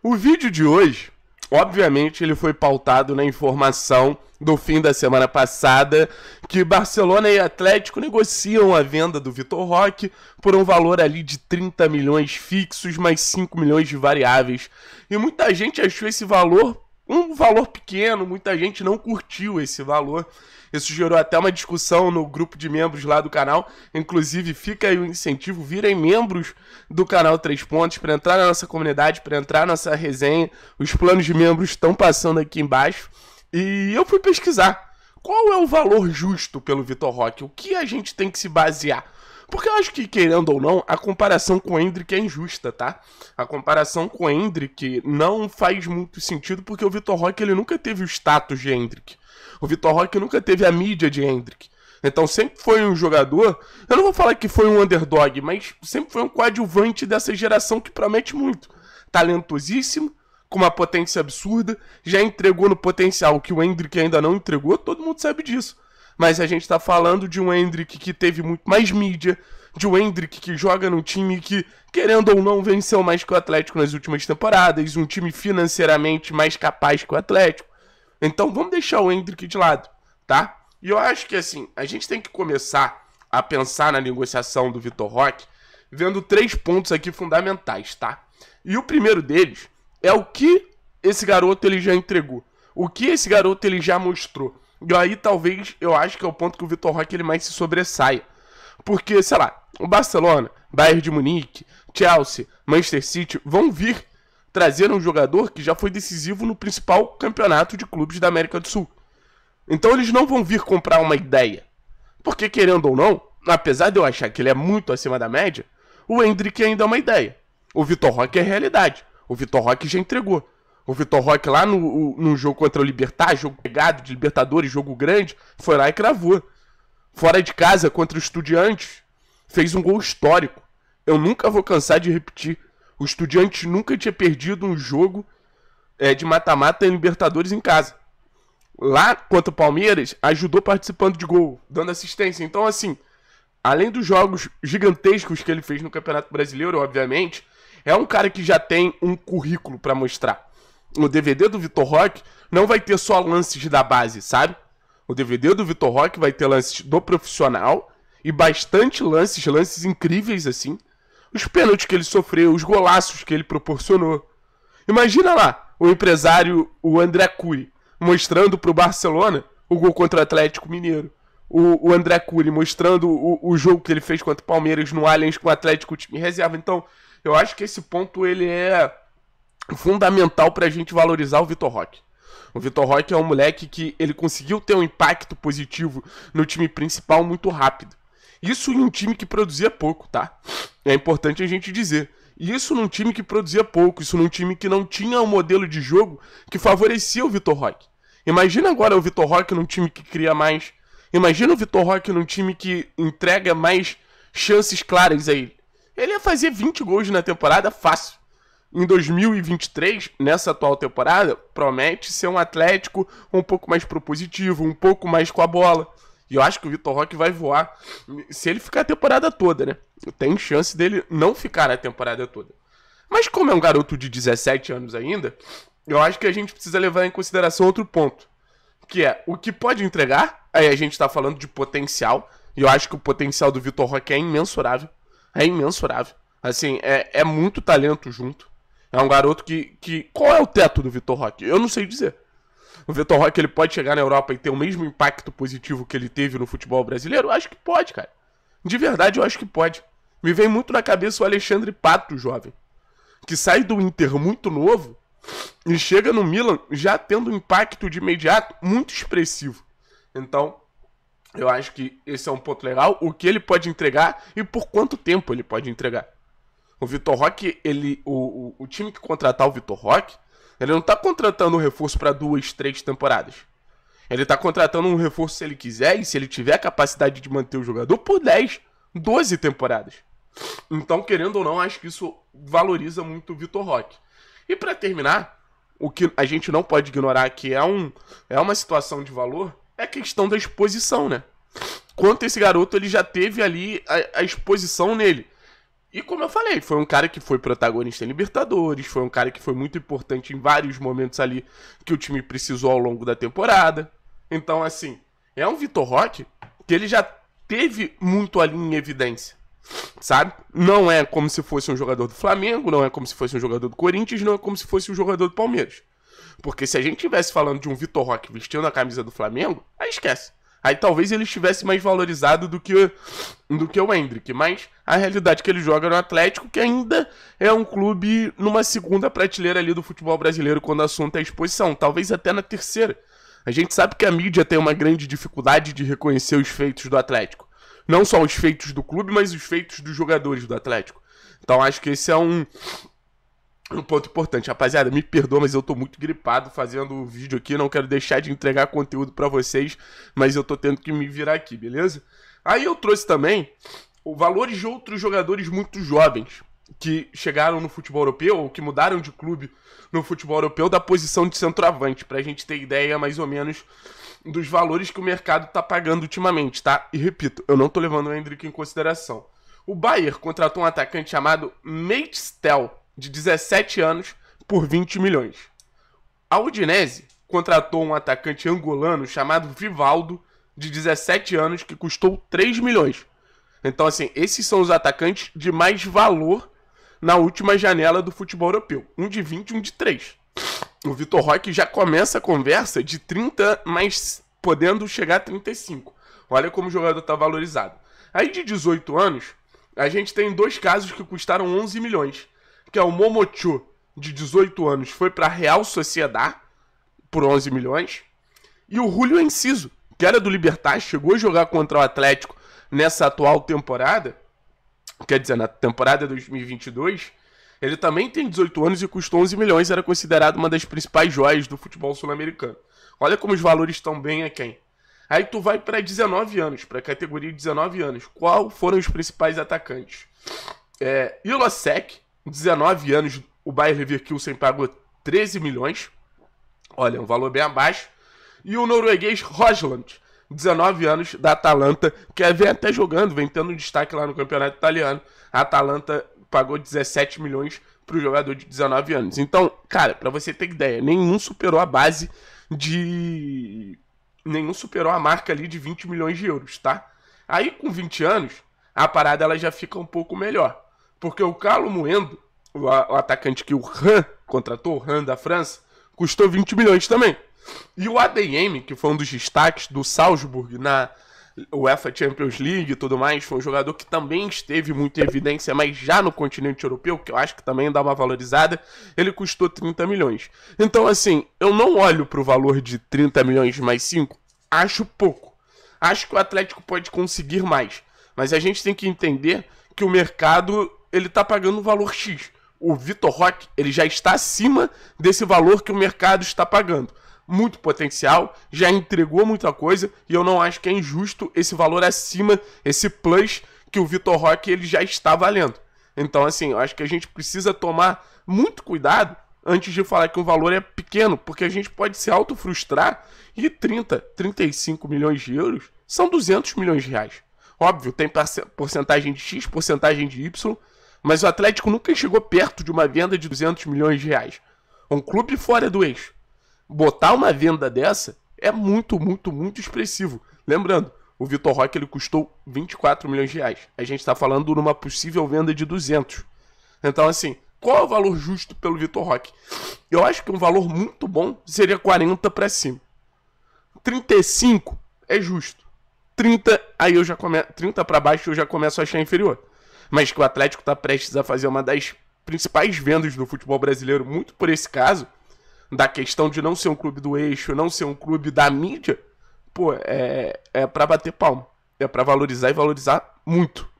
O vídeo de hoje, obviamente, ele foi pautado na informação do fim da semana passada que Barcelona e Atlético negociam a venda do Vitor Roque por um valor ali de 30 milhões fixos mais 5 milhões de variáveis. E muita gente achou esse valor um valor pequeno, muita gente não curtiu esse valor. Isso gerou até uma discussão no grupo de membros lá do canal. Inclusive, fica aí o incentivo, virem membros do canal Três Pontos para entrar na nossa comunidade, para entrar na nossa resenha. Os planos de membros estão passando aqui embaixo. E eu fui pesquisar qual é o valor justo pelo Vitor Roque, o que a gente tem que se basear porque eu acho que, querendo ou não, a comparação com o Hendrick é injusta, tá? A comparação com o Hendrick não faz muito sentido porque o Vitor Roque ele nunca teve o status de Hendrick. O Vitor Roque nunca teve a mídia de Hendrick. Então sempre foi um jogador, eu não vou falar que foi um underdog, mas sempre foi um coadjuvante dessa geração que promete muito. Talentosíssimo, com uma potência absurda, já entregou no potencial que o Hendrick ainda não entregou, todo mundo sabe disso mas a gente está falando de um Hendrick que teve muito mais mídia, de um Hendrick que joga num time que, querendo ou não, venceu mais que o Atlético nas últimas temporadas, um time financeiramente mais capaz que o Atlético. Então vamos deixar o Hendrick de lado, tá? E eu acho que assim, a gente tem que começar a pensar na negociação do Vitor Roque vendo três pontos aqui fundamentais, tá? E o primeiro deles é o que esse garoto ele já entregou. O que esse garoto ele já mostrou. E aí talvez eu acho que é o ponto que o Vitor Roque ele mais se sobressaia. Porque, sei lá, o Barcelona, Bayern de Munique, Chelsea, Manchester City vão vir trazer um jogador que já foi decisivo no principal campeonato de clubes da América do Sul. Então eles não vão vir comprar uma ideia. Porque, querendo ou não, apesar de eu achar que ele é muito acima da média, o Hendrick ainda é uma ideia. O Vitor Roque é realidade. O Vitor Roque já entregou o Vitor Roque lá no, no jogo contra o Libertar, jogo pegado de Libertadores, jogo grande, foi lá e cravou. Fora de casa contra o Estudiantes, fez um gol histórico. Eu nunca vou cansar de repetir. O Estudiantes nunca tinha perdido um jogo é, de mata-mata em Libertadores em casa. Lá contra o Palmeiras, ajudou participando de gol, dando assistência. Então, assim, além dos jogos gigantescos que ele fez no Campeonato Brasileiro, obviamente, é um cara que já tem um currículo para mostrar o DVD do Vitor Roque não vai ter só lances da base, sabe? O DVD do Vitor Roque vai ter lances do profissional e bastante lances, lances incríveis assim. Os pênaltis que ele sofreu, os golaços que ele proporcionou. Imagina lá o empresário, o André Cury, mostrando pro Barcelona o gol contra o Atlético Mineiro. O, o André Cury mostrando o, o jogo que ele fez contra o Palmeiras no Allianz com o Atlético, o time reserva. Então, eu acho que esse ponto ele é fundamental para a gente valorizar o Vitor Roque. O Vitor Roque é um moleque que ele conseguiu ter um impacto positivo no time principal muito rápido. Isso em um time que produzia pouco, tá? É importante a gente dizer. Isso num time que produzia pouco, isso num time que não tinha um modelo de jogo que favorecia o Vitor Roque. Imagina agora o Vitor Roque num time que cria mais. Imagina o Vitor Roque num time que entrega mais chances claras a ele. Ele ia fazer 20 gols na temporada fácil em 2023, nessa atual temporada, promete ser um Atlético um pouco mais propositivo, um pouco mais com a bola. E eu acho que o Vitor Roque vai voar se ele ficar a temporada toda, né? Tem chance dele não ficar a temporada toda. Mas como é um garoto de 17 anos ainda, eu acho que a gente precisa levar em consideração outro ponto, que é o que pode entregar. Aí a gente está falando de potencial, e eu acho que o potencial do Vitor Roque é imensurável. É imensurável. Assim, é, é muito talento junto. É um garoto que, que. Qual é o teto do Vitor Roque? Eu não sei dizer. O Vitor Roque ele pode chegar na Europa e ter o mesmo impacto positivo que ele teve no futebol brasileiro? Eu acho que pode, cara. De verdade, eu acho que pode. Me vem muito na cabeça o Alexandre Pato, jovem. Que sai do Inter muito novo e chega no Milan já tendo um impacto de imediato muito expressivo. Então, eu acho que esse é um ponto legal. O que ele pode entregar e por quanto tempo ele pode entregar. O Vitor Roque, ele, o, o, o, time que contratar o Vitor Roque, ele não tá contratando um reforço para duas, três temporadas. Ele tá contratando um reforço se ele quiser e se ele tiver a capacidade de manter o jogador por 10, 12 temporadas. Então, querendo ou não, acho que isso valoriza muito o Vitor Roque. E para terminar, o que a gente não pode ignorar que é, um, é uma situação de valor é a questão da exposição, né? Quanto esse garoto ele já teve ali a, a exposição nele. E como eu falei, foi um cara que foi protagonista em Libertadores, foi um cara que foi muito importante em vários momentos ali que o time precisou ao longo da temporada. Então, assim, é um Vitor Roque que ele já teve muito ali em evidência, sabe? Não é como se fosse um jogador do Flamengo, não é como se fosse um jogador do Corinthians, não é como se fosse um jogador do Palmeiras. Porque se a gente tivesse falando de um Vitor Roque vestindo a camisa do Flamengo, aí esquece. Aí talvez ele estivesse mais valorizado do que, do que o Hendrick. Mas a realidade é que ele joga no Atlético, que ainda é um clube numa segunda prateleira ali do futebol brasileiro quando o assunto é exposição. Talvez até na terceira. A gente sabe que a mídia tem uma grande dificuldade de reconhecer os feitos do Atlético. Não só os feitos do clube, mas os feitos dos jogadores do Atlético. Então acho que esse é um, um ponto importante, rapaziada, me perdoa, mas eu tô muito gripado fazendo o vídeo aqui, não quero deixar de entregar conteúdo para vocês, mas eu tô tendo que me virar aqui, beleza? Aí eu trouxe também valores de outros jogadores muito jovens que chegaram no futebol europeu ou que mudaram de clube no futebol europeu da posição de centroavante, pra gente ter ideia mais ou menos dos valores que o mercado tá pagando ultimamente, tá? E repito, eu não tô levando o Hendrick em consideração. O Bayer contratou um atacante chamado Meitstel de 17 anos por 20 milhões. A Udinese contratou um atacante angolano chamado Vivaldo, de 17 anos, que custou 3 milhões. Então, assim, esses são os atacantes de mais valor na última janela do futebol europeu. Um de 20, um de 3. O Vitor Roque já começa a conversa de 30, mas podendo chegar a 35. Olha como o jogador está valorizado. Aí de 18 anos, a gente tem dois casos que custaram 11 milhões. Porque é o Momochu, de 18 anos, foi para Real Sociedade por 11 milhões. E o Julio Enciso, que era do Libertar, chegou a jogar contra o Atlético nessa atual temporada. Quer dizer, na temporada 2022. Ele também tem 18 anos e custou 11 milhões, era considerado uma das principais joias do futebol sul-americano. Olha como os valores estão bem a quem. Aí tu vai para 19 anos, para a categoria 19 anos. Qual foram os principais atacantes? É, Ilosek, com 19 anos, o Bayern Leverkusen pagou 13 milhões. Olha, um valor bem abaixo. E o norueguês Rosland, 19 anos, da Atalanta, que vem até jogando, vem tendo um destaque lá no campeonato italiano. A Atalanta pagou 17 milhões para o jogador de 19 anos. Então, cara, para você ter ideia, nenhum superou a base de. Nenhum superou a marca ali de 20 milhões de euros, tá? Aí com 20 anos, a parada ela já fica um pouco melhor. Porque o Carlo Moendo, o, atacante que o Ran contratou, o Ran da França, custou 20 milhões também. E o ADM, que foi um dos destaques do Salzburg na UEFA Champions League e tudo mais, foi um jogador que também esteve muito em evidência, mas já no continente europeu, que eu acho que também dá uma valorizada, ele custou 30 milhões. Então, assim, eu não olho para o valor de 30 milhões mais 5, acho pouco. Acho que o Atlético pode conseguir mais, mas a gente tem que entender que o mercado ele tá pagando o valor X. O Vitor Roque, ele já está acima desse valor que o mercado está pagando. Muito potencial, já entregou muita coisa e eu não acho que é injusto esse valor acima, esse plus que o Vitor Roque ele já está valendo. Então, assim, eu acho que a gente precisa tomar muito cuidado antes de falar que um valor é pequeno, porque a gente pode se autofrustrar e 30, 35 milhões de euros são 200 milhões de reais. Óbvio, tem porcentagem de X, porcentagem de Y, mas o Atlético nunca chegou perto de uma venda de 200 milhões de reais. Um clube fora do eixo. Botar uma venda dessa é muito, muito, muito expressivo. Lembrando, o Vitor Roque ele custou 24 milhões de reais. A gente está falando numa possível venda de 200. Então, assim, qual é o valor justo pelo Vitor Roque? Eu acho que um valor muito bom seria 40 para cima. 35 é justo. 30 aí eu já começo, 30 para baixo eu já começo a achar inferior mas que o Atlético está prestes a fazer uma das principais vendas do futebol brasileiro, muito por esse caso, da questão de não ser um clube do eixo, não ser um clube da mídia, pô, é, é para bater palma. É para valorizar e valorizar muito.